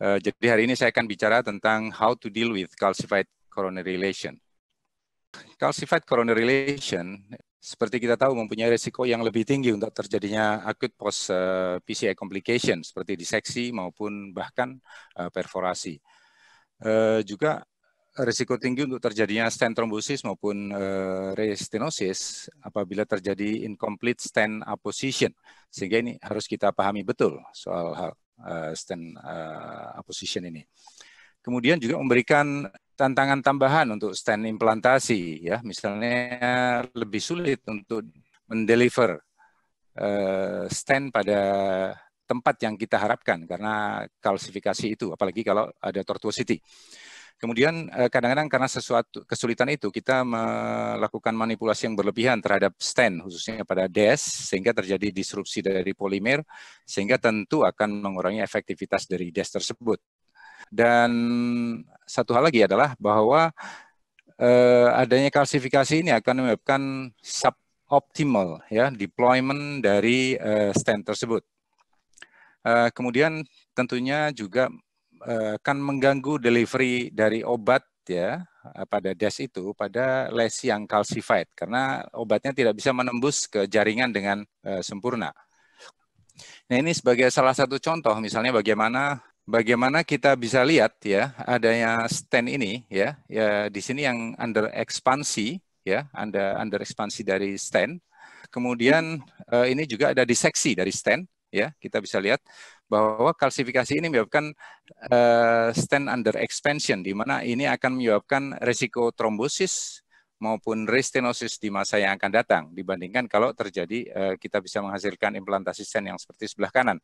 Eh, jadi hari ini saya akan bicara tentang how to deal with calcified coronary lesion. Calcified coronary lesion seperti kita tahu mempunyai risiko yang lebih tinggi untuk terjadinya akut post eh, PCI complication seperti diseksi maupun bahkan eh, perforasi. juga risiko tinggi untuk terjadinya stent thrombosis maupun restenosis apabila terjadi incomplete stent apposition. Sehingga ini harus kita pahami betul soal hal Eh, stand uh, opposition ini. Kemudian juga memberikan tantangan tambahan untuk stand implantasi ya, misalnya lebih sulit untuk mendeliver eh, stand pada tempat yang kita harapkan karena kalsifikasi itu apalagi kalau ada tortuosity. Kemudian eh, kadang-kadang karena sesuatu kesulitan itu kita melakukan manipulasi yang berlebihan terhadap stand khususnya pada DES sehingga terjadi disrupsi dari polimer sehingga tentu akan mengurangi efektivitas dari DES tersebut. Dan satu hal lagi adalah bahwa eh, adanya kalsifikasi ini akan menyebabkan suboptimal ya deployment dari eh, stand tersebut. Eh, kemudian tentunya juga Eh, kan mengganggu delivery dari obat ya eh, pada DAS itu pada lesi yang calcified karena obatnya tidak bisa menembus ke jaringan dengan eh, sempurna. Nah ini sebagai salah satu contoh misalnya bagaimana bagaimana kita bisa lihat ya adanya stand ini ya ya di sini yang under ekspansi ya under under ekspansi dari stand kemudian ini juga ada diseksi dari stand ya kita bisa lihat bahwa kalsifikasi ini menyebabkan uh, stand under expansion di mana ini akan menyebabkan resiko trombosis maupun restenosis di masa yang akan datang dibandingkan kalau terjadi uh, kita bisa menghasilkan implantasi stand yang seperti sebelah kanan.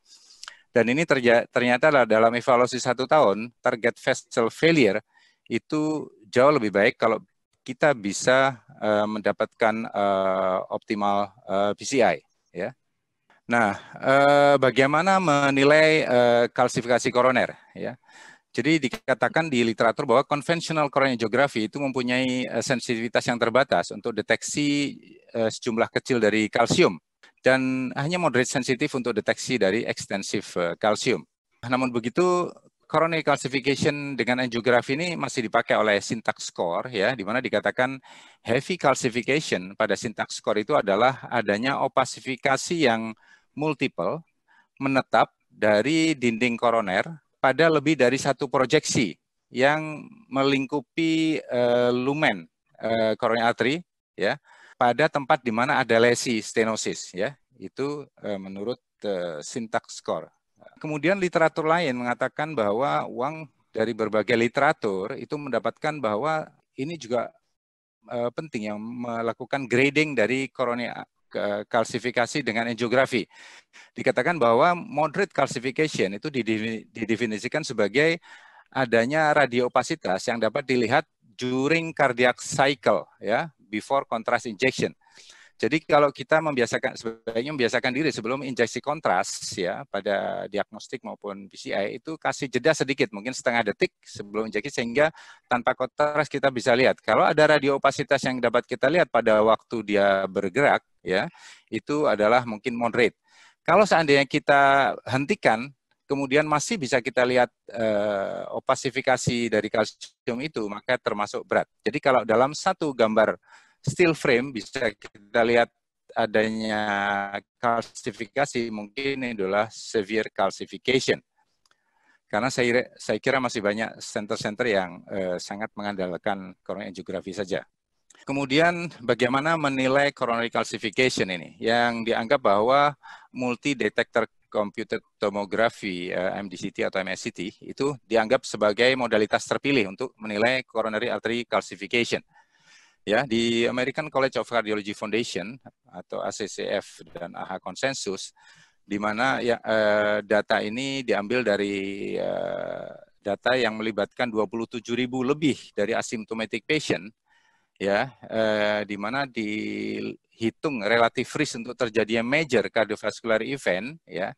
Dan ini ternyata dalam evaluasi satu tahun target vessel failure itu jauh lebih baik kalau kita bisa uh, mendapatkan uh, optimal uh, PCI. Nah, eh, bagaimana menilai eh, kalsifikasi koroner? Ya, jadi dikatakan di literatur bahwa konvensional koronografi itu mempunyai eh, sensitivitas yang terbatas untuk deteksi eh, sejumlah kecil dari kalsium dan hanya moderate sensitif untuk deteksi dari ekstensif eh, kalsium. Namun begitu, coronary calcification dengan angiografi ini masih dipakai oleh syntax score ya, di mana dikatakan heavy calcification pada syntax score itu adalah adanya opasifikasi yang multiple menetap dari dinding koroner pada lebih dari satu proyeksi yang melingkupi uh, lumen uh, eh, artery ya pada tempat di mana ada lesi stenosis ya itu uh, menurut uh, sintaks skor. Kemudian literatur lain mengatakan bahwa uang dari berbagai literatur itu mendapatkan bahwa ini juga uh, penting yang melakukan grading dari koroner kalsifikasi dengan angiografi. Dikatakan bahwa moderate calcification itu didefinisikan sebagai adanya radiopasitas yang dapat dilihat during cardiac cycle ya, before contrast injection. Jadi kalau kita membiasakan sebaiknya membiasakan diri sebelum injeksi kontras ya pada diagnostik maupun PCI itu kasih jeda sedikit mungkin setengah detik sebelum injeksi sehingga tanpa kontras kita bisa lihat. Kalau ada radioopasitas yang dapat kita lihat pada waktu dia bergerak ya itu adalah mungkin moderate. Kalau seandainya kita hentikan kemudian masih bisa kita lihat eh, opasifikasi dari kalsium itu, maka termasuk berat. Jadi kalau dalam satu gambar still frame bisa kita lihat adanya kalsifikasi mungkin ini adalah severe calcification. Karena saya, saya kira masih banyak center-center yang eh, sangat mengandalkan coronary angiography saja. Kemudian bagaimana menilai coronary calcification ini yang dianggap bahwa multi detector computed tomography eh, MDCT atau MSCT itu dianggap sebagai modalitas terpilih untuk menilai coronary artery calcification ya di American College of Cardiology Foundation atau ACCF dan AHA Consensus, di mana ya, uh, data ini diambil dari uh, data yang melibatkan 27 ribu lebih dari asymptomatic patient ya uh, di mana dihitung relatif risk untuk terjadinya major cardiovascular event ya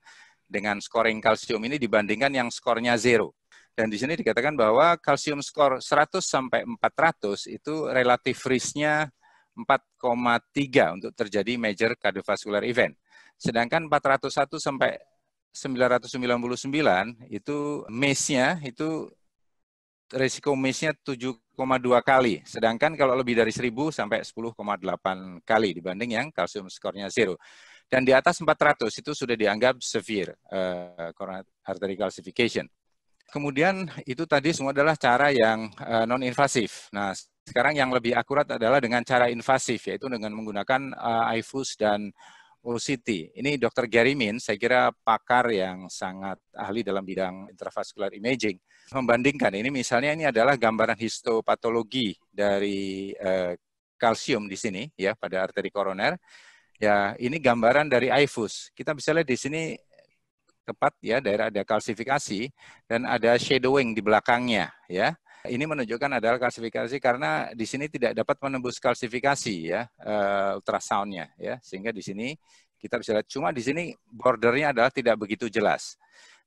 dengan scoring kalsium ini dibandingkan yang skornya zero dan di sini dikatakan bahwa kalsium skor 100 sampai 400 itu relatif risknya 4,3 untuk terjadi major cardiovascular event. Sedangkan 401 sampai 999 itu mesnya itu risiko miss-nya 7,2 kali. Sedangkan kalau lebih dari 1000 sampai 10,8 kali dibanding yang kalsium skornya 0. Dan di atas 400 itu sudah dianggap severe uh, coronary artery calcification. Kemudian itu tadi semua adalah cara yang uh, eh, non invasif. Nah, sekarang yang lebih akurat adalah dengan cara invasif yaitu dengan menggunakan uh, eh, iFus dan UCT. Ini Dr. Gary Min, saya kira pakar yang sangat ahli dalam bidang intravascular imaging. Membandingkan ini misalnya ini adalah gambaran histopatologi dari uh, kalsium di sini ya pada arteri koroner. Ya, ini gambaran dari iFus. Kita bisa lihat di sini tepat ya daerah ada kalsifikasi dan ada shadowing di belakangnya ya. Ini menunjukkan adalah kalsifikasi karena di sini tidak dapat menembus kalsifikasi ya eh, ultrasoundnya ya sehingga di sini kita bisa lihat cuma di sini bordernya adalah tidak begitu jelas.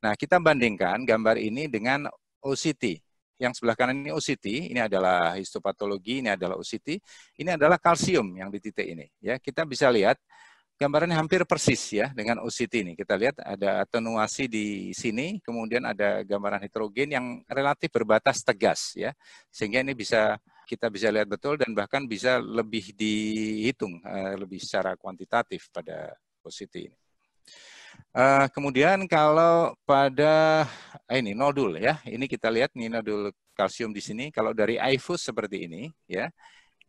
Nah kita bandingkan gambar ini dengan OCT yang sebelah kanan ini OCT, ini adalah histopatologi, ini adalah OCT, ini adalah kalsium yang di titik ini. Ya, kita bisa lihat gambarannya hampir persis ya dengan OCT ini. Kita lihat ada atenuasi di sini, kemudian ada gambaran heterogen yang relatif berbatas tegas ya. Sehingga ini bisa kita bisa lihat betul dan bahkan bisa lebih dihitung eh, lebih secara kuantitatif pada OCT ini. Uh, kemudian kalau pada eh, ini nodul ya, ini kita lihat nih nodul kalsium di sini. Kalau dari IFUS seperti ini ya,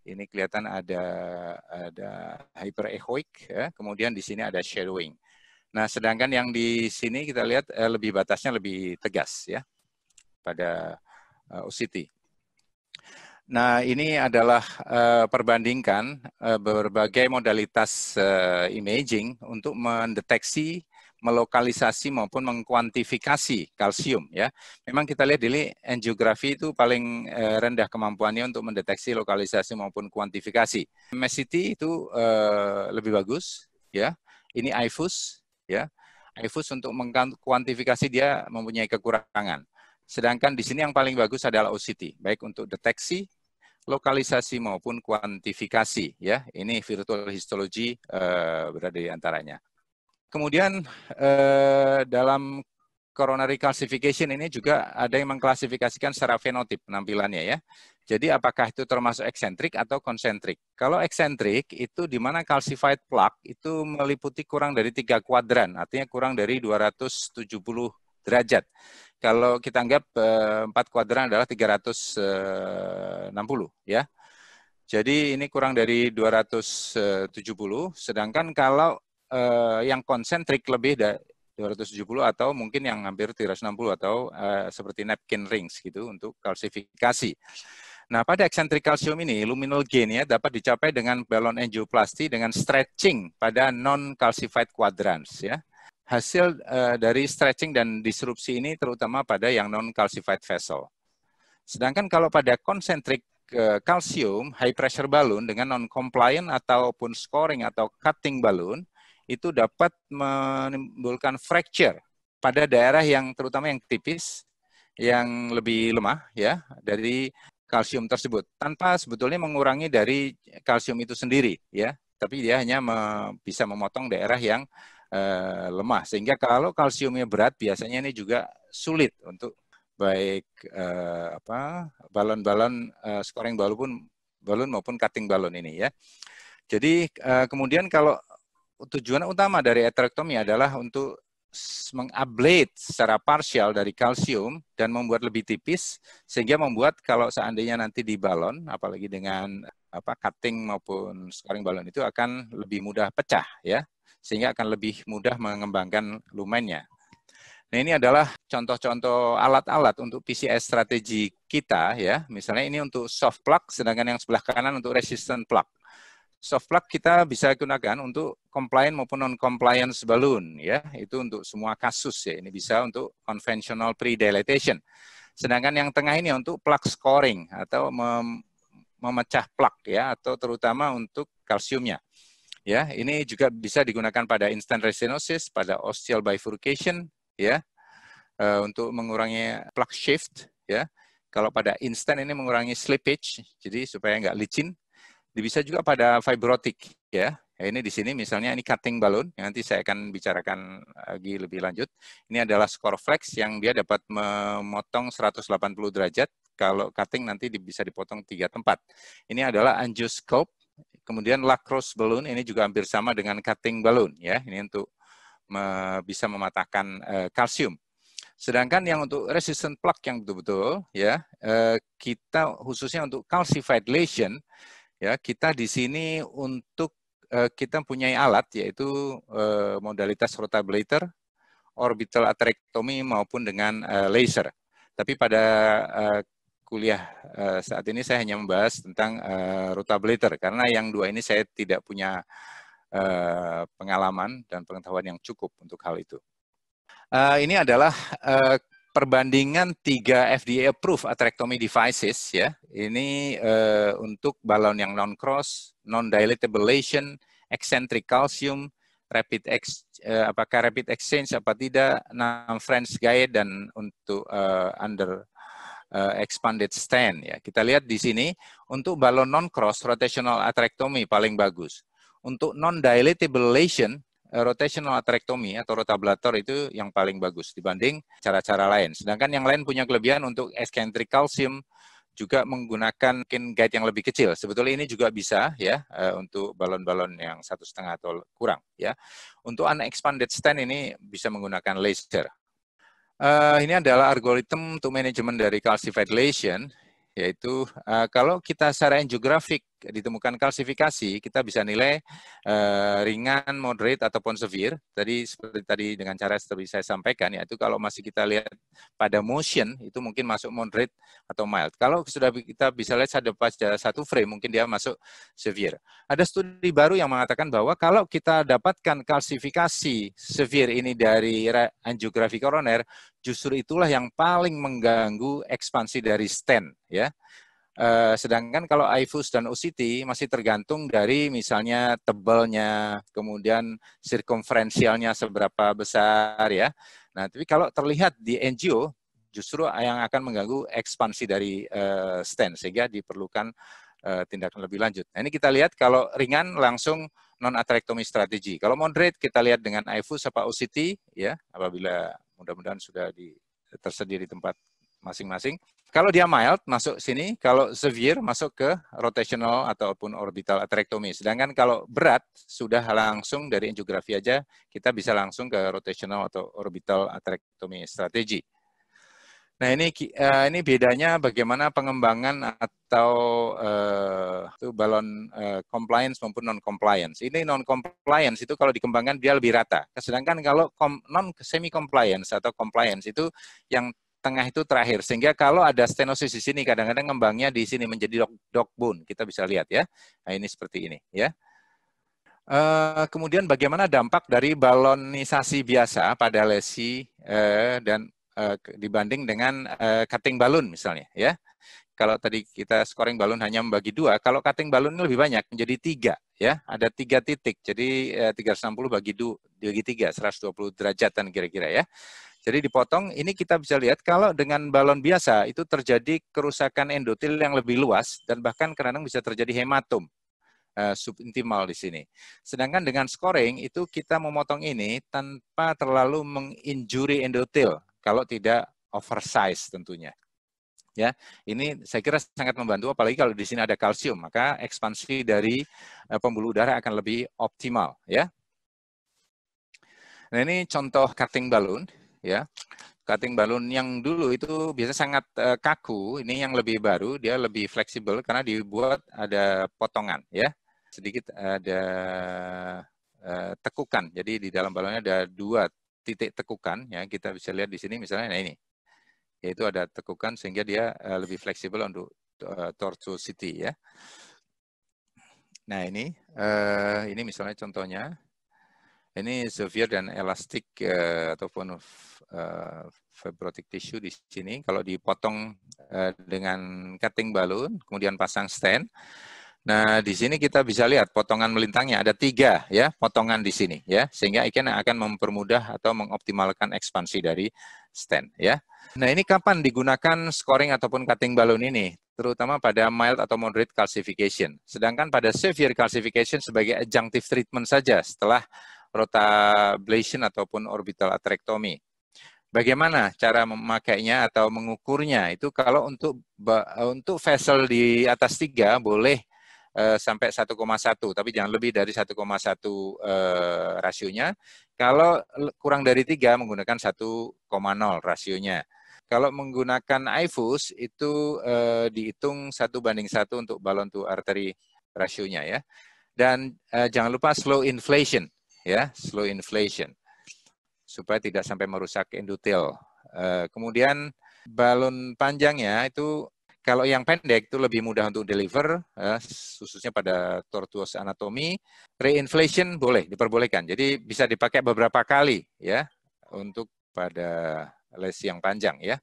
ini kelihatan ada ada hyper echoic, ya. kemudian di sini ada shadowing. Nah, sedangkan yang di sini kita lihat eh, lebih batasnya lebih tegas ya pada eh, OCT. Nah, ini adalah eh, perbandingkan eh, berbagai modalitas eh, imaging untuk mendeteksi melokalisasi maupun mengkuantifikasi kalsium ya. Memang kita lihat di angiografi itu paling eh, rendah kemampuannya untuk mendeteksi lokalisasi maupun kuantifikasi. MSCT itu eh, lebih bagus ya. Ini IFUS ya. IFUS untuk mengkuantifikasi dia mempunyai kekurangan. Sedangkan di sini yang paling bagus adalah OCT, baik untuk deteksi lokalisasi maupun kuantifikasi ya ini virtual histology uh, berada di antaranya Kemudian eh, dalam coronary calcification ini juga ada yang mengklasifikasikan secara fenotip penampilannya ya. Jadi apakah itu termasuk eksentrik atau konsentrik? Kalau eksentrik itu di mana calcified plaque itu meliputi kurang dari tiga kuadran, artinya kurang dari 270 derajat. Kalau kita anggap eh, empat kuadran adalah 360 eh, ya. Jadi ini kurang dari 270, eh, sedangkan kalau uh, yang konsentrik lebih dari 270 atau mungkin yang hampir 360 atau uh, seperti napkin rings gitu untuk kalsifikasi. Nah, pada eksentrik kalsium ini, luminal gain ya dapat dicapai dengan balon angioplasti dengan stretching pada non-calcified quadrants ya. Hasil uh, dari stretching dan disrupsi ini terutama pada yang non-calcified vessel. Sedangkan kalau pada konsentrik kalsium high pressure balloon dengan non compliant ataupun scoring atau cutting balloon itu dapat menimbulkan fracture pada daerah yang terutama yang tipis, yang lebih lemah ya dari kalsium tersebut tanpa sebetulnya mengurangi dari kalsium itu sendiri ya, tapi dia hanya me bisa memotong daerah yang e, lemah sehingga kalau kalsiumnya berat biasanya ini juga sulit untuk baik e, apa balon-balon e, scoring balon pun balon maupun cutting balon ini ya. Jadi kemudian kalau tujuan utama dari atherectomy adalah untuk mengablate secara parsial dari kalsium dan membuat lebih tipis sehingga membuat kalau seandainya nanti di balon apalagi dengan apa cutting maupun scoring balon itu akan lebih mudah pecah ya sehingga akan lebih mudah mengembangkan lumennya. Nah, ini adalah contoh-contoh alat-alat untuk PCS strategi kita ya. Misalnya ini untuk soft plug sedangkan yang sebelah kanan untuk resistant plug soft plug kita bisa gunakan untuk compliant maupun non compliance balloon ya itu untuk semua kasus ya ini bisa untuk conventional pre-dilatation sedangkan yang tengah ini untuk plug scoring atau mem memecah plug ya atau terutama untuk kalsiumnya ya ini juga bisa digunakan pada instant restenosis pada osteal bifurcation ya e, untuk mengurangi plug shift ya kalau pada instant ini mengurangi slippage jadi supaya nggak licin bisa juga pada fibrotik ya. ya. ini di sini misalnya ini cutting balloon, yang nanti saya akan bicarakan lagi lebih lanjut. Ini adalah flex yang dia dapat memotong 180 derajat. Kalau cutting nanti bisa dipotong tiga tempat. Ini adalah angioscope, kemudian lacrosse balloon ini juga hampir sama dengan cutting balloon ya. Ini untuk bisa mematahkan eh, kalsium. Sedangkan yang untuk resistant plug yang betul-betul ya eh, kita khususnya untuk calcified lesion Ya, kita di sini untuk uh, kita punya alat yaitu uh, modalitas rotablator, orbital atrektomi maupun dengan uh, laser. Tapi pada uh, kuliah uh, saat ini saya hanya membahas tentang uh, rotablator karena yang dua ini saya tidak punya uh, pengalaman dan pengetahuan yang cukup untuk hal itu. Uh, ini adalah uh, perbandingan tiga FDA approved atherectomy devices ya. Ini uh, untuk balon yang non cross, non dilatable lesion, eccentric calcium, rapid ex, uh, apakah rapid exchange apa tidak, non French guide dan untuk uh, under uh, expanded stand ya. Kita lihat di sini untuk balon non cross rotational atherectomy paling bagus. Untuk non dilatable lesion Eh, rotational aterectomy atau rotablator itu yang paling bagus dibanding cara-cara lain. Sedangkan yang lain punya kelebihan untuk eccentric calcium juga menggunakan mungkin guide yang lebih kecil. Sebetulnya ini juga bisa ya eh, untuk balon-balon yang satu setengah atau kurang ya. Untuk unexpanded expanded stand ini bisa menggunakan laser. Uh, ini adalah algoritma untuk manajemen dari calcified lesion, yaitu uh, kalau kita secara angiografik ditemukan kalsifikasi, kita bisa nilai e, ringan, moderate, ataupun severe. Tadi seperti tadi dengan cara seperti saya sampaikan, yaitu kalau masih kita lihat pada motion, itu mungkin masuk moderate atau mild. Kalau sudah kita bisa lihat ada pas satu frame, mungkin dia masuk severe. Ada studi baru yang mengatakan bahwa kalau kita dapatkan kalsifikasi severe ini dari angiografi koroner, justru itulah yang paling mengganggu ekspansi dari stent. ya Eh, sedangkan kalau IFUS dan OCT masih tergantung dari misalnya tebalnya, kemudian sirkumferensialnya seberapa besar ya. Nah, tapi kalau terlihat di NGO justru yang akan mengganggu ekspansi dari uh, sehingga diperlukan uh, tindakan lebih lanjut. Nah, ini kita lihat kalau ringan langsung non atrektomi strategi. Kalau moderate kita lihat dengan IFUS apa OCT ya apabila mudah-mudahan sudah di, tersedia di tempat masing-masing. Kalau dia mild, masuk sini. Kalau severe, masuk ke rotational ataupun orbital atrectomy. Sedangkan kalau berat, sudah langsung dari angiografi aja, kita bisa langsung ke rotational atau orbital atrectomy strategi. Nah ini eh, ini bedanya bagaimana pengembangan atau uh, itu balon uh, compliance maupun non compliance. Ini non compliance itu kalau dikembangkan dia lebih rata. Sedangkan kalau non semi compliance atau compliance itu yang tengah itu terakhir. Sehingga kalau ada stenosis di sini, kadang-kadang ngembangnya di sini menjadi dog, dog bone. Kita bisa lihat ya. Nah, ini seperti ini ya. Uh, kemudian bagaimana dampak dari balonisasi biasa pada lesi uh, dan uh, dibanding dengan uh, cutting balon misalnya ya. Kalau tadi kita scoring balon hanya membagi dua, kalau cutting balon lebih banyak menjadi tiga ya. Ada tiga titik, jadi uh, 360 bagi, du, bagi tiga, 120 derajatan kira-kira ya. Jadi dipotong, ini kita bisa lihat kalau dengan balon biasa itu terjadi kerusakan endotil yang lebih luas dan bahkan kadang bisa terjadi hematum eh, subintimal di sini. Sedangkan dengan scoring itu kita memotong ini tanpa terlalu menginjuri endotil kalau tidak oversize tentunya. Ya, ini saya kira sangat membantu apalagi kalau di sini ada kalsium, maka ekspansi dari eh, pembuluh darah akan lebih optimal, ya. Nah, ini contoh cutting balloon ya. Cutting balon yang dulu itu biasanya sangat uh, kaku, ini yang lebih baru dia lebih fleksibel karena dibuat ada potongan ya. Sedikit ada uh, tekukan. Jadi di dalam balonnya ada dua titik tekukan ya. Kita bisa lihat di sini misalnya nah ini. Yaitu ada tekukan sehingga dia uh, lebih fleksibel untuk uh, torso city ya. Nah, ini uh, ini misalnya contohnya ini severe dan elastik uh, ataupun uh, fibrotic tissue di sini. Kalau dipotong uh, dengan cutting balloon, kemudian pasang stand. Nah, di sini kita bisa lihat potongan melintangnya ada tiga ya potongan di sini ya, sehingga ikan akan mempermudah atau mengoptimalkan ekspansi dari stand ya. Nah, ini kapan digunakan scoring ataupun cutting balloon ini? Terutama pada mild atau moderate calcification. Sedangkan pada severe calcification sebagai adjunctive treatment saja setelah rotablation ataupun orbital atrektomi. Bagaimana cara memakainya atau mengukurnya? Itu kalau untuk eh, untuk vessel di atas 3 boleh eh, sampai 1,1, tapi jangan lebih dari 1,1 eh, rasionya. Kalau kurang dari 3 menggunakan 1,0 rasionya. Kalau menggunakan IFUS itu eh, dihitung satu banding satu untuk balon to artery rasionya ya. Dan eh, jangan lupa slow inflation ya, slow inflation supaya tidak sampai merusak endotel. Eh, kemudian balon panjangnya itu kalau yang pendek itu lebih mudah untuk deliver, eh, khususnya pada tortuous anatomy. Reinflation boleh diperbolehkan, jadi bisa dipakai beberapa kali ya untuk pada lesi yang panjang ya.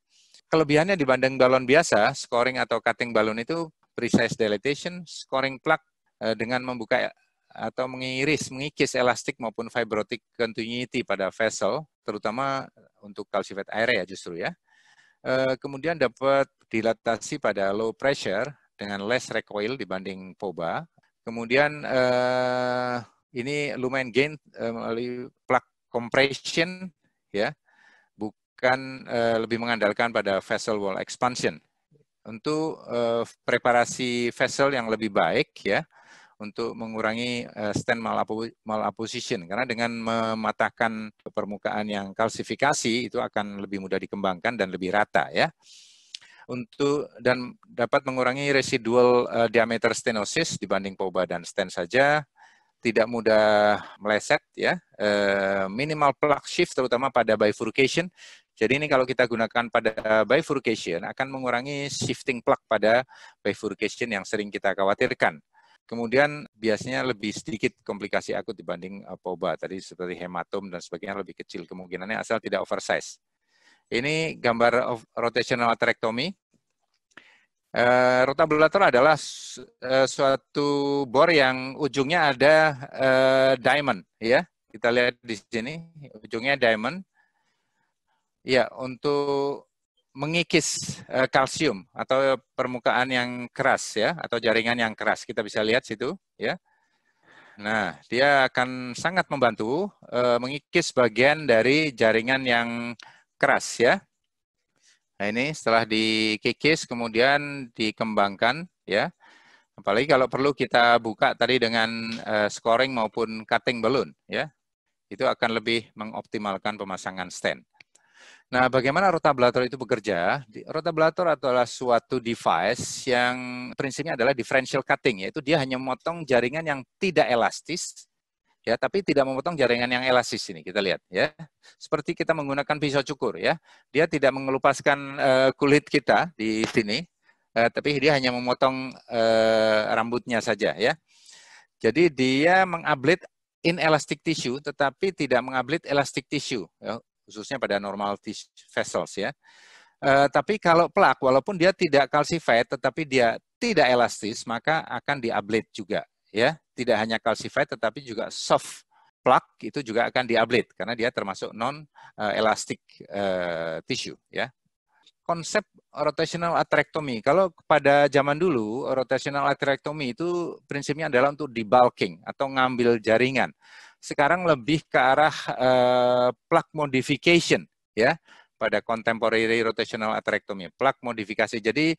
Kelebihannya dibanding balon biasa, scoring atau cutting balon itu precise dilatation, scoring plug eh, dengan membuka atau mengiris, mengikis elastik maupun fibrotic continuity pada vessel, terutama untuk air ya justru ya. Eh, kemudian dapat dilatasi pada low pressure dengan less recoil dibanding POBA. Kemudian eh, ini lumayan gain eh, melalui plug compression ya, bukan lebih mengandalkan pada vessel wall expansion. Untuk preparasi vessel yang lebih baik ya, untuk mengurangi eh, stand malapposition karena dengan mematahkan permukaan yang kalsifikasi itu akan lebih mudah dikembangkan dan lebih rata ya untuk dan dapat mengurangi residual eh, diameter stenosis dibanding POBA dan stand saja tidak mudah meleset ya eh, minimal plug shift terutama pada bifurcation jadi ini kalau kita gunakan pada bifurcation akan mengurangi shifting plug pada bifurcation yang sering kita khawatirkan Kemudian biasanya lebih sedikit komplikasi akut dibanding eh, POBA. Tadi seperti hematom dan sebagainya lebih kecil kemungkinannya asal tidak oversize. Ini gambar of rotational atherectomy. Eh, rotabulator adalah eh, suatu bor yang ujungnya ada diamond, ya. Kita lihat di sini ujungnya diamond. Ya, untuk mengikis eh, kalsium atau permukaan yang keras ya atau jaringan yang keras kita bisa lihat situ ya nah dia akan sangat membantu eh, mengikis bagian dari jaringan yang keras ya nah ini setelah dikikis kemudian dikembangkan ya apalagi kalau perlu kita buka tadi dengan eh, scoring maupun cutting balloon ya itu akan lebih mengoptimalkan pemasangan stand Nah, bagaimana rotablator itu bekerja? Rotablator adalah suatu device yang prinsipnya adalah differential cutting, yaitu dia hanya memotong jaringan yang tidak elastis, ya, tapi tidak memotong jaringan yang elastis ini. Kita lihat, ya, seperti kita menggunakan pisau cukur, ya, dia tidak mengelupaskan uh, eh, kulit kita di sini, uh, tapi dia hanya memotong uh, rambutnya saja, ya. Jadi dia mengablit inelastic tissue, tetapi tidak mengablit elastic tissue. Ya khususnya pada normal vessels ya. Uh, tapi kalau plak, walaupun dia tidak calcified, tetapi dia tidak elastis, maka akan diablate juga, ya. Tidak hanya calcified, tetapi juga soft plak itu juga akan diablate karena dia termasuk non elastik elastic uh, eh, tissue, ya. Konsep rotational atrectomy Kalau pada zaman dulu, rotational atrectomy itu prinsipnya adalah untuk debulking atau ngambil jaringan sekarang lebih ke arah uh, plug modification ya pada contemporary rotational atherectomy, plug modifikasi. Jadi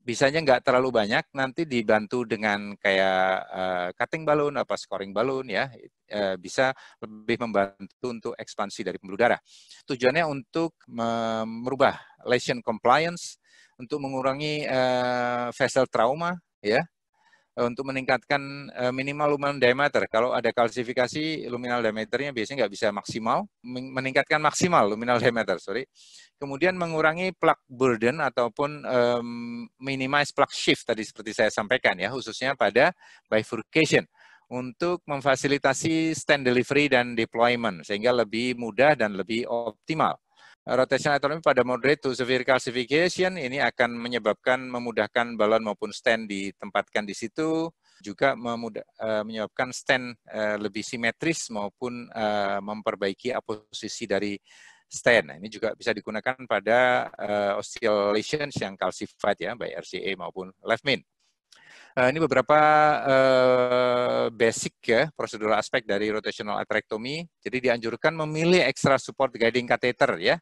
bisanya nggak terlalu banyak, nanti dibantu dengan kayak uh, cutting balloon, apa scoring balloon ya, uh, bisa lebih membantu untuk ekspansi dari pembuluh darah. Tujuannya untuk merubah lesion compliance, untuk mengurangi uh, vessel trauma ya, Eh, untuk meningkatkan eh, minimal lumen diameter. Kalau ada kalsifikasi luminal diameternya biasanya nggak bisa maksimal, meningkatkan maksimal luminal diameter, sorry. Kemudian mengurangi plug burden ataupun um, minimize plug shift tadi seperti saya sampaikan ya, khususnya pada bifurcation untuk memfasilitasi stand delivery dan deployment sehingga lebih mudah dan lebih optimal rotational autonomy pada moderate to severe calcification ini akan menyebabkan memudahkan balon maupun stand ditempatkan di situ juga memudah, uh, menyebabkan stand uh, lebih simetris maupun uh, memperbaiki posisi dari stand. Nah, ini juga bisa digunakan pada uh, oscillations yang calcified ya, baik RCA maupun left main. Eh, ini beberapa uh, basic ya prosedural aspek dari rotational atherectomy. Jadi dianjurkan memilih extra support guiding catheter ya.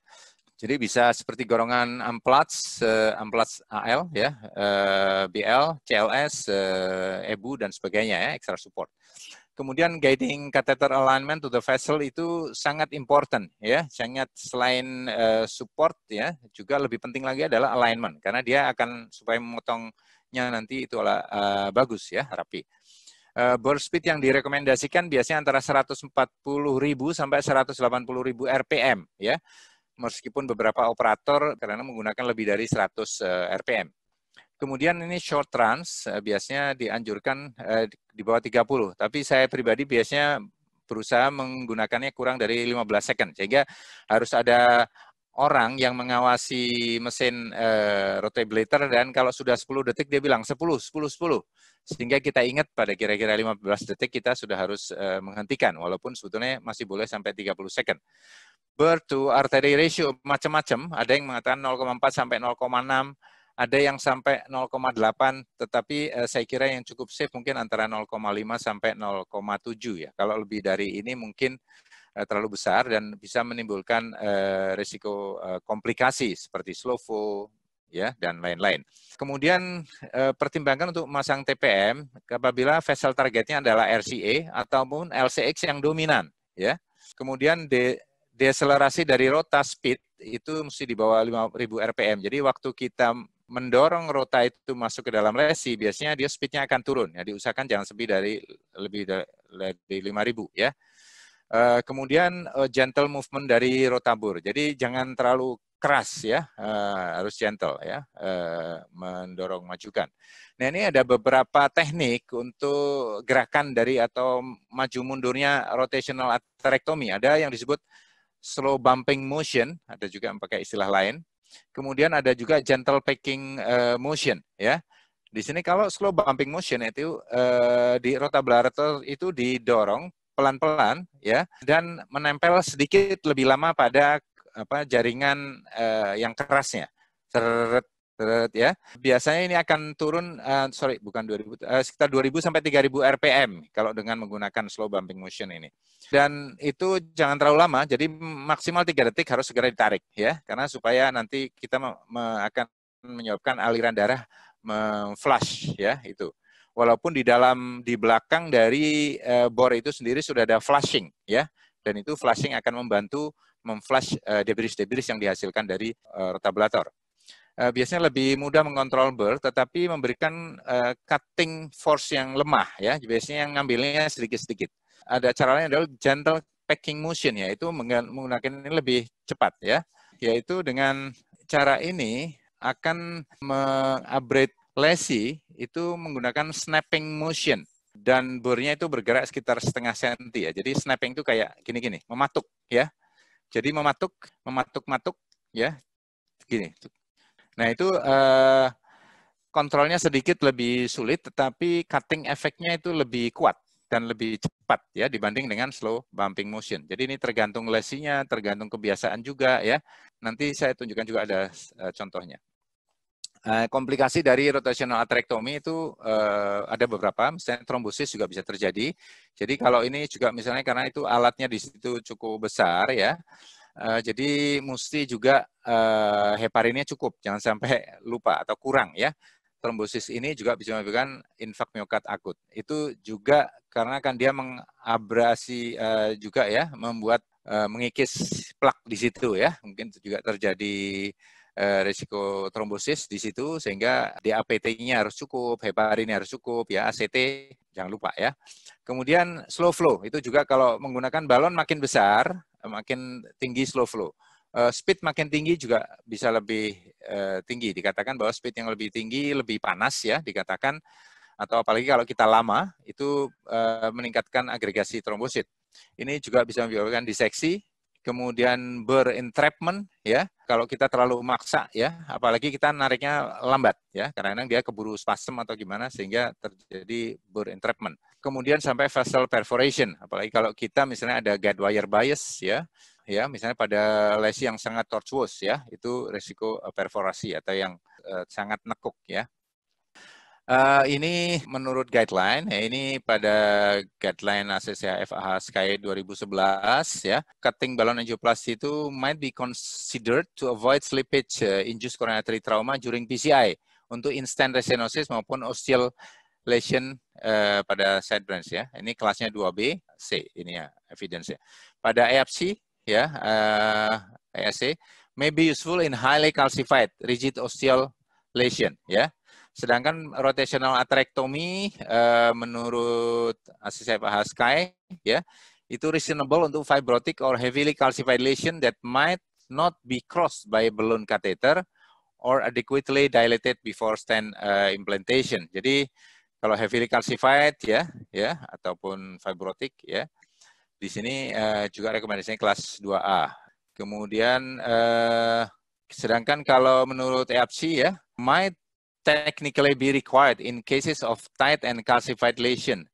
Jadi bisa seperti gorongan amplats, uh, eh, amplats AL ya, uh, BL, CLS, uh, EBU dan sebagainya ya, extra support. Kemudian guiding catheter alignment to the vessel itu sangat important ya, sangat selain uh, support ya, juga lebih penting lagi adalah alignment karena dia akan supaya memotong speednya nanti itu uh, bagus ya, rapi. Uh, eh, bore speed yang direkomendasikan biasanya antara 140.000 sampai 180.000 RPM ya. Meskipun beberapa operator karena menggunakan lebih dari 100 eh, RPM. Kemudian ini short trans biasanya dianjurkan di bawah 30, tapi saya pribadi biasanya berusaha menggunakannya kurang dari 15 second sehingga harus ada orang yang mengawasi mesin uh, eh, rotablator dan kalau sudah 10 detik dia bilang 10, 10, 10. Sehingga kita ingat pada kira-kira 15 detik kita sudah harus uh, menghentikan walaupun sebetulnya masih boleh sampai 30 second. Birth to artery ratio macam-macam, ada yang mengatakan 0,4 sampai 0,6 ada yang sampai 0,8, tetapi eh, saya kira yang cukup safe mungkin antara 0,5 sampai 0,7 ya. Kalau lebih dari ini mungkin Eh, terlalu besar dan bisa menimbulkan eh, risiko eh, komplikasi seperti slow flow ya dan lain-lain. Kemudian pertimbangkan untuk memasang TPM apabila vessel targetnya adalah RCA ataupun LCX yang dominan, ya. Kemudian de deselerasi dari rota speed itu mesti di bawah 5000 rpm. Jadi waktu kita mendorong rota itu masuk ke dalam lesi, biasanya dia speednya akan turun. Ya, diusahakan jangan lebih dari lebih dari 5000 ya. Eh, kemudian uh, gentle movement dari rotabur. Jadi jangan terlalu keras ya, uh, harus gentle ya, uh, mendorong majukan. Nah ini ada beberapa teknik untuk gerakan dari atau maju mundurnya rotational atherectomy. Ada yang disebut slow bumping motion, ada juga yang pakai istilah lain. Kemudian ada juga gentle packing uh, motion ya. Di sini kalau slow bumping motion itu uh, di rotabular itu didorong pelan-pelan ya dan menempel sedikit lebih lama pada apa jaringan uh, yang kerasnya. Seret, seret ya. Biasanya ini akan turun uh, sorry bukan 2000 uh, eh, sekitar 2000 sampai 3000 RPM kalau dengan menggunakan slow bumping motion ini. Dan itu jangan terlalu lama, jadi maksimal 3 detik harus segera ditarik ya karena supaya nanti kita me me akan menyebabkan aliran darah flush ya itu walaupun di dalam di belakang dari uh, bor itu sendiri sudah ada flushing ya dan itu flushing akan membantu memflush uh, debris-debris yang dihasilkan dari uh, retabulator. biasanya lebih mudah mengontrol bor tetapi memberikan uh, cutting force yang lemah ya biasanya yang ngambilnya sedikit-sedikit. Ada cara lain adalah gentle packing motion ya itu menggunakan ini lebih cepat ya yaitu dengan cara ini akan mengupgrade Lesi itu menggunakan snapping motion dan burnya itu bergerak sekitar setengah senti ya. Jadi snapping itu kayak gini-gini, mematuk ya. Jadi mematuk, mematuk-matuk ya, gini. Nah itu uh, kontrolnya sedikit lebih sulit, tetapi cutting efeknya itu lebih kuat dan lebih cepat ya dibanding dengan slow bumping motion. Jadi ini tergantung lesinya, tergantung kebiasaan juga ya. Nanti saya tunjukkan juga ada uh, contohnya. Eh, komplikasi dari rotational atrectomy itu uh, ada beberapa, misalnya trombosis juga bisa terjadi. Jadi kalau ini juga misalnya karena itu alatnya di situ cukup besar ya, uh, jadi mesti juga uh, heparinnya cukup, jangan sampai lupa atau kurang ya. Trombosis ini juga bisa menyebabkan infak miokard akut. Itu juga karena kan dia mengabrasi uh, juga ya, membuat uh, mengikis plak di situ ya, mungkin juga terjadi eh, risiko trombosis di situ sehingga DAPT-nya harus cukup, heparinnya harus cukup, ya ACT jangan lupa ya. Kemudian slow flow itu juga kalau menggunakan balon makin besar, makin tinggi slow flow. Eh, speed makin tinggi juga bisa lebih eh, tinggi. Dikatakan bahwa speed yang lebih tinggi lebih panas ya dikatakan atau apalagi kalau kita lama itu eh, meningkatkan agregasi trombosit. Ini juga bisa menyebabkan diseksi kemudian berentrapment ya kalau kita terlalu maksa ya apalagi kita nariknya lambat ya karena kadang dia keburu spasm atau gimana sehingga terjadi berentrapment kemudian sampai vessel perforation apalagi kalau kita misalnya ada guide wire bias ya ya misalnya pada lesi yang sangat tortuous ya itu risiko perforasi atau yang eh, sangat nekuk ya Uh, ini menurut guideline, ya ini pada guideline ACCHF FAH SKY 2011 ya, cutting balloon angioplasty itu might be considered to avoid slippage uh, induced coronary trauma during PCI untuk instant restenosis maupun osteal lesion uh, pada side branch ya. Ini kelasnya 2B C ini ya evidence ya. Pada AFC ya uh, ASC may be useful in highly calcified rigid osteal lesion ya Sedangkan rotational atrectomy eh, menurut asisten Pak Haskai ya, itu reasonable untuk fibrotic or heavily calcified lesion that might not be crossed by balloon catheter or adequately dilated before stent eh, implantation. Jadi kalau heavily calcified ya, ya ataupun fibrotic ya. Di sini eh, juga rekomendasinya kelas 2A. Kemudian sedangkan kalau menurut EAPSI ya, might technically be required in cases of tight and calcified lesion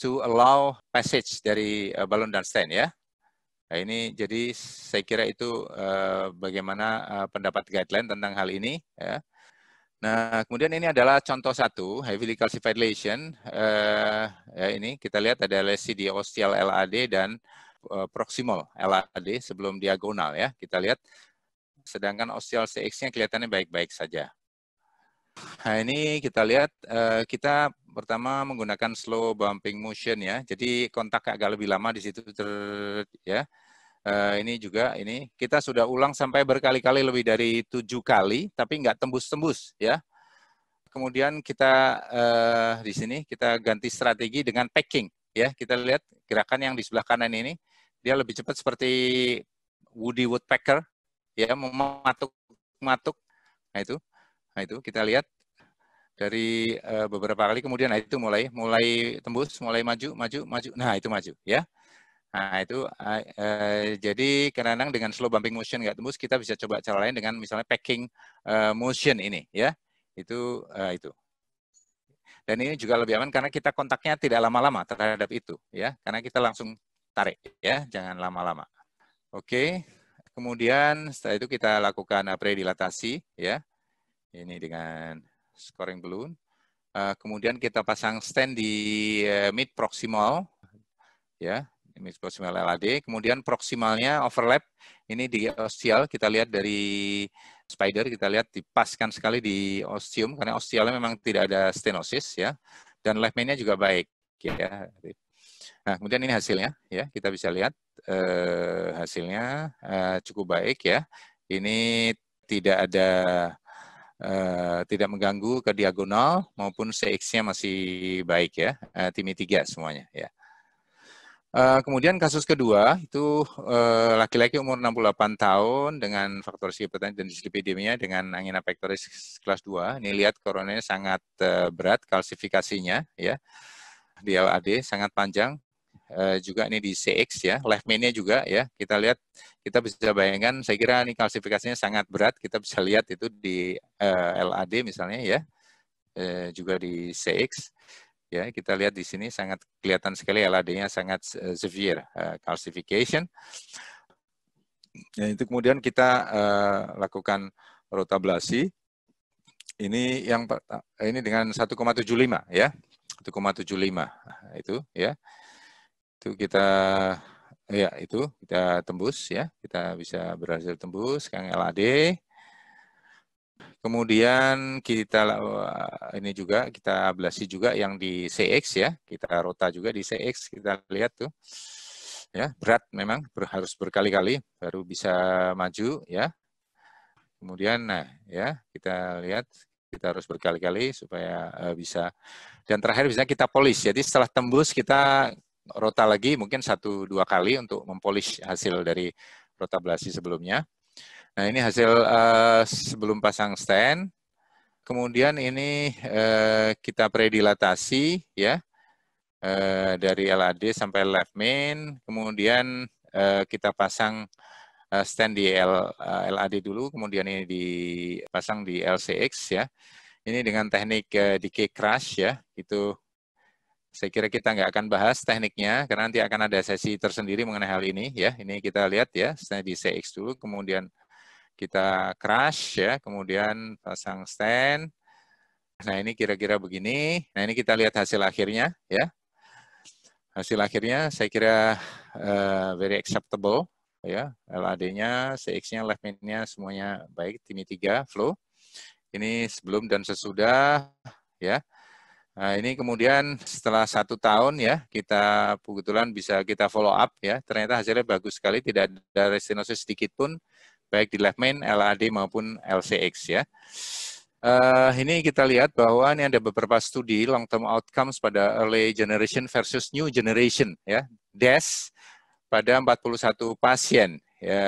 to allow passage dari uh, balon dan stand ya. Nah, ini jadi saya kira itu uh, bagaimana uh, pendapat guideline tentang hal ini. Ya. Nah kemudian ini adalah contoh satu heavily calcified lesion. Uh, ya ini kita lihat ada lesi di ostial LAD dan uh, proximal LAD sebelum diagonal ya. Kita lihat sedangkan ostial CX-nya kelihatannya baik-baik saja. Nah, ini kita lihat uh, kita pertama menggunakan slow bumping motion ya. Jadi kontak agak lebih lama di situ ter, ya. Uh, ini juga ini kita sudah ulang sampai berkali-kali lebih dari tujuh kali, tapi nggak tembus-tembus ya. Kemudian kita uh, di sini kita ganti strategi dengan packing ya. Kita lihat gerakan yang di sebelah kanan ini dia lebih cepat seperti Woody Woodpecker ya mematuk-matuk. Nah itu. Nah itu kita lihat dari uh, beberapa kali kemudian nah itu mulai mulai tembus, mulai maju, maju, maju. Nah itu maju ya. Nah itu uh, uh, jadi karena kadang dengan slow bumping motion nggak tembus kita bisa coba cara lain dengan misalnya packing uh, motion ini ya. Itu uh, itu dan ini juga lebih aman karena kita kontaknya tidak lama-lama terhadap itu ya karena kita langsung tarik ya jangan lama-lama oke kemudian setelah itu kita lakukan predilatasi ya ini dengan scoring balloon. Eh, kemudian kita pasang stand di eh, mid proximal, ya, mid proximal LAD. Kemudian proximalnya overlap. Ini di ostial kita lihat dari spider kita lihat dipaskan sekali di ostium karena ostialnya memang tidak ada stenosis ya, dan left mainnya juga baik, ya. Nah, kemudian ini hasilnya, ya kita bisa lihat uh, hasilnya uh, cukup baik ya. Ini tidak ada Eh, tidak mengganggu ke diagonal maupun CX-nya masih baik ya, eh, timi tiga semuanya ya. Eh, kemudian kasus kedua itu laki-laki uh, enam puluh umur 68 tahun dengan faktor hipertensi dan dislipidemia dengan angina pectoris kelas 2. Ini lihat koronanya sangat berat kalsifikasinya ya. Di LAD sangat panjang Eh, juga ini di CX ya, left mainnya juga ya. Kita lihat, kita bisa bayangkan, saya kira ini kalsifikasinya sangat berat. Kita bisa lihat itu di uh, eh, LAD misalnya ya, uh, juga di CX. Ya, kita lihat di sini sangat kelihatan sekali LAD-nya sangat uh, severe uh, calcification. Ya, itu kemudian kita uh, lakukan rotablasi. Ini yang ini dengan 1,75 ya. 1,75 itu ya itu kita ya itu kita tembus ya kita bisa berhasil tembus Kang LAD kemudian kita ini juga kita ablasi juga yang di CX ya kita rota juga di CX kita lihat tuh ya berat memang harus berkali-kali baru bisa maju ya kemudian nah ya kita lihat kita harus berkali-kali supaya eh, bisa dan terakhir bisa kita polis jadi setelah tembus kita rota lagi mungkin satu dua kali untuk mempolish hasil dari rota blasi sebelumnya. Nah ini hasil uh, sebelum pasang stand. Kemudian ini uh, kita predilatasi ya uh, dari LAD sampai left main. Kemudian uh, kita pasang uh, stand di L, uh, LAD dulu. Kemudian ini dipasang di LCX ya. Ini dengan teknik uh, decay crush ya. Itu saya kira kita nggak akan bahas tekniknya karena nanti akan ada sesi tersendiri mengenai hal ini ya. Ini kita lihat ya, saya di CX dulu, kemudian kita crash ya, kemudian pasang stand. Nah ini kira-kira begini. Nah ini kita lihat hasil akhirnya ya. Hasil akhirnya saya kira uh, very acceptable ya. LAD-nya, CX-nya, left nya semuanya baik. Timi 3 flow. Ini sebelum dan sesudah ya Nah, ini kemudian setelah satu tahun ya, kita kebetulan bisa kita follow up ya, ternyata hasilnya bagus sekali, tidak ada restenosis sedikit pun, baik di left main, LAD maupun LCX ya. Uh, ini kita lihat bahwa ini ada beberapa studi long term outcomes pada early generation versus new generation ya, DES pada 41 pasien ya,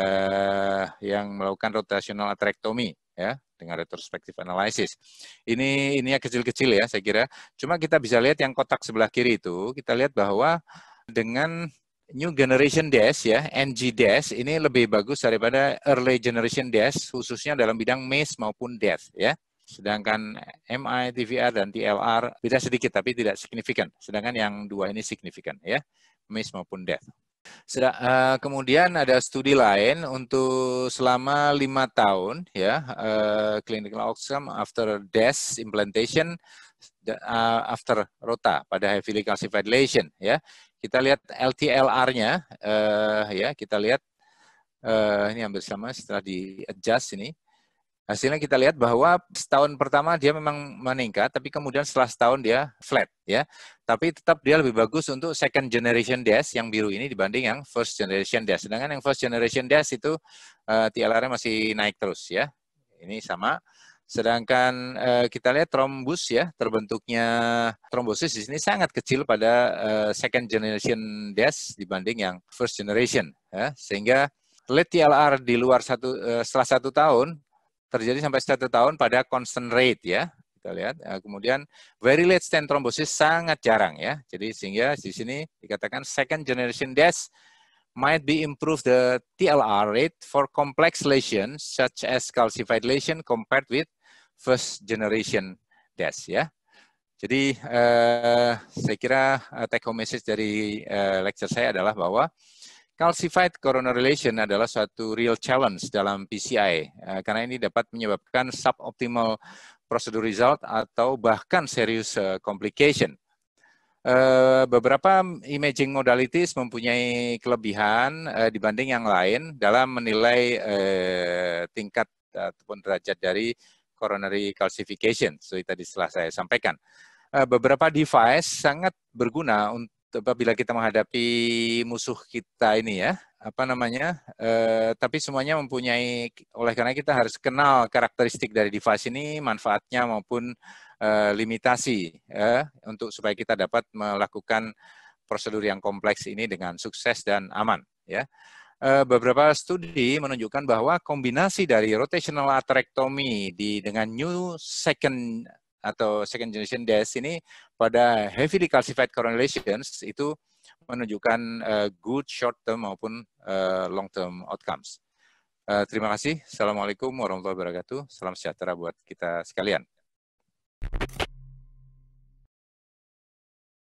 yang melakukan rotational atrektomi ya dengan retrospektif analysis. Ini ini ya kecil-kecil ya saya kira. Cuma kita bisa lihat yang kotak sebelah kiri itu, kita lihat bahwa dengan new generation dash ya, NG dash ini lebih bagus daripada early generation dash khususnya dalam bidang mes maupun death ya. Sedangkan MI, TVR dan TLR beda sedikit tapi tidak signifikan. Sedangkan yang dua ini signifikan ya, mes maupun death. Sudah, eh, uh, kemudian ada studi lain untuk selama lima tahun ya uh, clinical outcome after death implantation uh, after rota pada heavily calcified lesion ya. Kita lihat LTLR-nya uh, ya kita lihat uh, ini hampir sama setelah di adjust ini hasilnya kita lihat bahwa setahun pertama dia memang meningkat, tapi kemudian setelah setahun dia flat ya. Tapi tetap dia lebih bagus untuk second generation dash yang biru ini dibanding yang first generation dash. Sedangkan yang first generation dash itu uh, eh, TLR-nya masih naik terus ya. Ini sama. Sedangkan uh, kita lihat trombus ya, terbentuknya trombosis di sini sangat kecil pada uh, second generation dash dibanding yang first generation ya. Sehingga late TLR di luar satu setelah satu tahun terjadi sampai satu tahun pada constant rate ya. Kita lihat. Eh, kemudian very late stent thrombosis sangat jarang ya. Jadi sehingga di sini dikatakan second generation death might be improve the TLR rate for complex lesion such as calcified lesion compared with first generation death ya. Jadi uh, saya kira eh, take home message dari uh, lecture saya adalah bahwa Calcified coronary relation adalah suatu real challenge dalam PCI eh, karena ini dapat menyebabkan suboptimal prosedur result atau bahkan serius uh, complication. Eh, beberapa imaging modalities mempunyai kelebihan dibanding yang lain dalam menilai tingkat ataupun derajat dari coronary calcification. So tadi setelah saya sampaikan. beberapa device sangat berguna untuk Bila kita menghadapi musuh kita ini ya apa namanya eh, tapi semuanya mempunyai oleh karena kita harus kenal karakteristik dari device ini manfaatnya maupun eh, limitasi eh, untuk supaya kita dapat melakukan prosedur yang kompleks ini dengan sukses dan aman ya eh, beberapa studi menunjukkan bahwa kombinasi dari rotational aterectomy di dengan new second atau second generation DAS ini pada heavily calcified lesions itu menunjukkan uh, good short term maupun uh, long term outcomes. Uh, terima kasih. Assalamualaikum warahmatullahi wabarakatuh. Salam sejahtera buat kita sekalian.